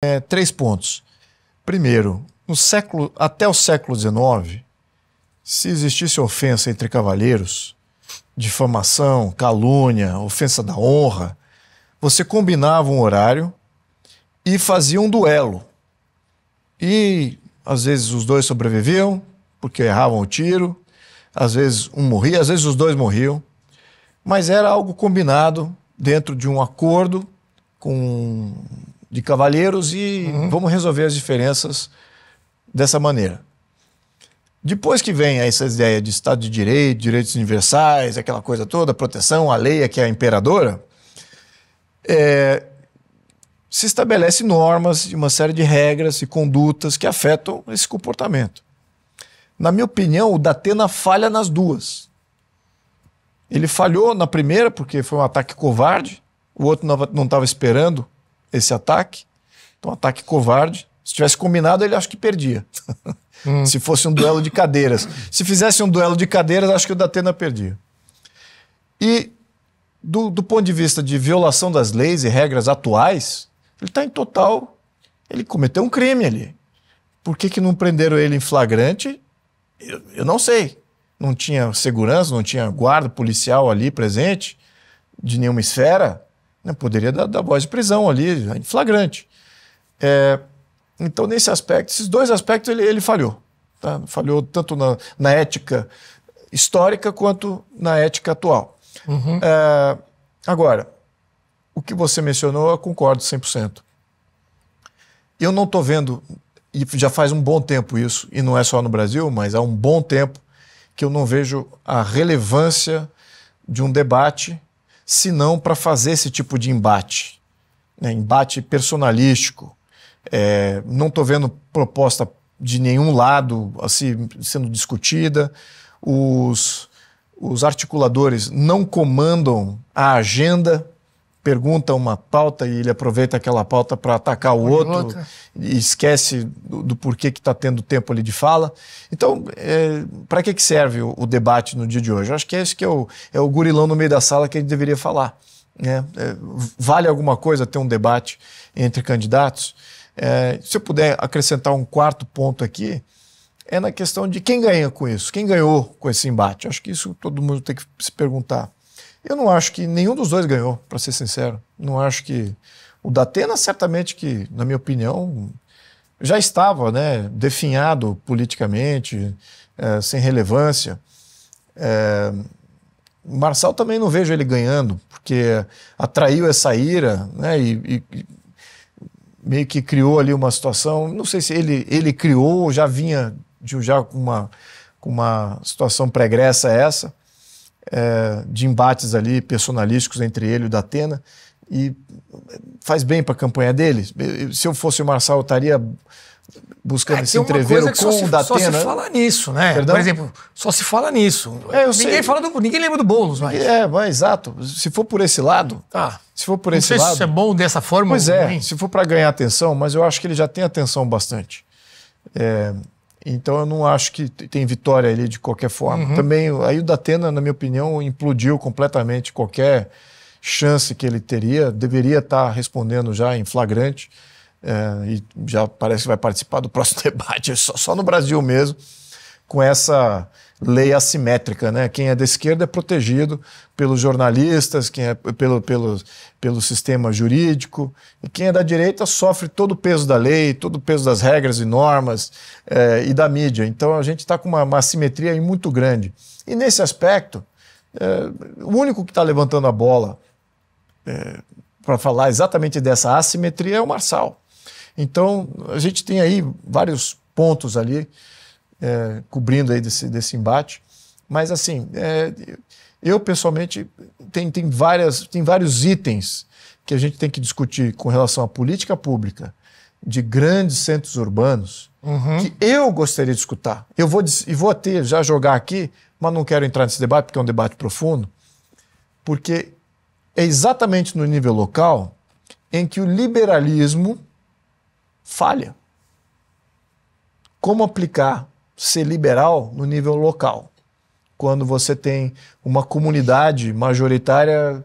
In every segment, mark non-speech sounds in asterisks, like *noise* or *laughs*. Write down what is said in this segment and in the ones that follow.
É, três pontos. Primeiro, no século, até o século XIX, se existisse ofensa entre cavaleiros, difamação, calúnia, ofensa da honra, você combinava um horário e fazia um duelo. E às vezes os dois sobreviviam, porque erravam o tiro, às vezes um morria, às vezes os dois morriam, mas era algo combinado dentro de um acordo com de cavalheiros e uhum. vamos resolver as diferenças dessa maneira. Depois que vem essa ideia de Estado de Direito, direitos universais, aquela coisa toda, proteção, a lei é que é a imperadora, é, se estabelece normas de uma série de regras e condutas que afetam esse comportamento. Na minha opinião, o Datena falha nas duas. Ele falhou na primeira porque foi um ataque covarde, o outro não estava esperando esse ataque. Então, ataque covarde. Se tivesse combinado, ele acho que perdia. *laughs* Hum. Se fosse um duelo de cadeiras. Se fizesse um duelo de cadeiras, acho que o Datena perdia. E do, do ponto de vista de violação das leis e regras atuais, ele está em total. Ele cometeu um crime ali. Por que, que não prenderam ele em flagrante? Eu, eu não sei. Não tinha segurança, não tinha guarda policial ali presente, de nenhuma esfera. Né? Poderia dar, dar voz de prisão ali, em flagrante. É, então, nesse aspecto, esses dois aspectos ele, ele falhou. Tá? Falhou tanto na, na, ética histórica quanto na ética atual. Uhum. É, agora, o que você mencionou, eu concordo 100%. Eu não estou vendo, e já faz um bom tempo isso, e não é só no Brasil, mas há um bom tempo que eu não vejo a relevância de um debate senão para fazer esse tipo de embate, né? embate personalístico. É, não estou vendo proposta de nenhum lado assim, sendo discutida. Os, os articuladores não comandam a agenda pergunta uma pauta e ele aproveita aquela pauta para atacar o outro, outro, e esquece do, do porquê que está tendo tempo ali de fala. Então, é, para que, que serve o, o, debate no dia de hoje? Eu acho que é isso que é o, é o gurilão no meio da sala que a gente deveria falar. Né? É, vale alguma coisa ter um debate entre candidatos? É, se eu puder acrescentar um quarto ponto aqui, é na questão de quem ganha com isso, quem ganhou com esse embate. Acho que isso todo mundo tem que se perguntar. Eu não acho que nenhum dos dois ganhou, para ser sincero. Não acho que. O Datena, certamente que, na minha opinião, já estava né, definhado politicamente, é, sem relevância. É, Marçal também não vejo ele ganhando, porque atraiu essa ira né, e, e, meio que criou ali uma situação. Não sei se ele, ele criou, já vinha de já com uma, com uma situação pregressa essa é, de embates ali personalísticos entre ele e o da Atena. E faz bem para a campanha dele. Se eu fosse o Marçal, eu estaria buscando é, se entrever com só se, o da Só se fala nisso, né? Perdão? Por exemplo, só se fala nisso. É, ninguém, sei. fala do, ninguém lembra do Boulos, mas... É, mas exato. Se for por esse lado... Ah, se for por esse lado... se é bom dessa forma. Pois é, se for para ganhar atenção, mas eu acho que ele já tem atenção bastante. É, então eu não acho que tem vitória ali de qualquer forma. Uhum. Também, aí o Datena, na minha opinião, implodiu completamente qualquer chance que ele teria. Deveria estar respondendo já em flagrante. É, e já parece que vai participar do próximo *laughs* debate, só, só no Brasil mesmo com essa lei assimétrica, né? Quem é da esquerda é protegido pelos jornalistas, quem é pelo, pelo, pelo sistema jurídico, e quem é da direita sofre todo o peso da lei, todo o peso das regras e normas eh, e da mídia. Então a gente está com uma, uma assimetria aí muito grande. E nesse aspecto, eh, o único que está levantando a bola eh, para falar exatamente dessa assimetria é o Marçal. Então a gente tem aí vários pontos ali é, cobrindo aí desse, desse embate. Mas, assim, é, eu pessoalmente, tem, tem, várias, tem vários itens que a gente tem que discutir com relação à política pública de grandes centros urbanos uhum. que eu gostaria de escutar. Eu vou, e vou até já jogar aqui, mas não quero entrar nesse debate, porque é um debate profundo, porque é exatamente no nível local em que o liberalismo falha. Como aplicar ser liberal no nível local. Quando você tem uma comunidade majoritária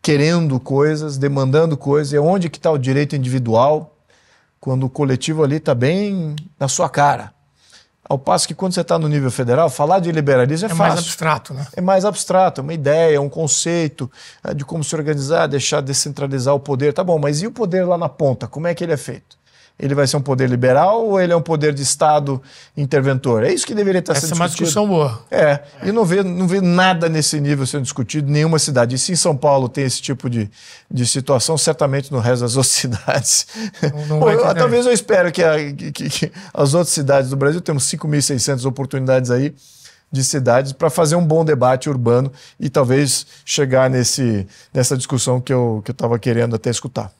querendo coisas, demandando coisas, é onde que está o direito individual, quando o coletivo ali está bem na sua cara. Ao passo que quando você está no nível federal, falar de liberalismo é, é fácil. É mais abstrato, né? É mais abstrato, é uma ideia, é um conceito é de como se organizar, deixar descentralizar o poder. Tá bom, mas e o poder lá na ponta? Como é que ele é feito? ele vai ser um poder liberal ou ele é um poder de Estado interventor? É isso que deveria estar Essa sendo discutido. Essa é uma discussão boa. É, e não vê, não vê nada nesse nível sendo discutido, nenhuma cidade. E se em São Paulo tem esse tipo de, de situação, certamente no resto das *laughs* outras cidades. Não, não eu, né? talvez eu espero que, a, que, que, as outras cidades do Brasil, temos 5.600 oportunidades aí de cidades para fazer um bom debate urbano e talvez chegar nesse, nessa discussão que eu estava que eu querendo até escutar.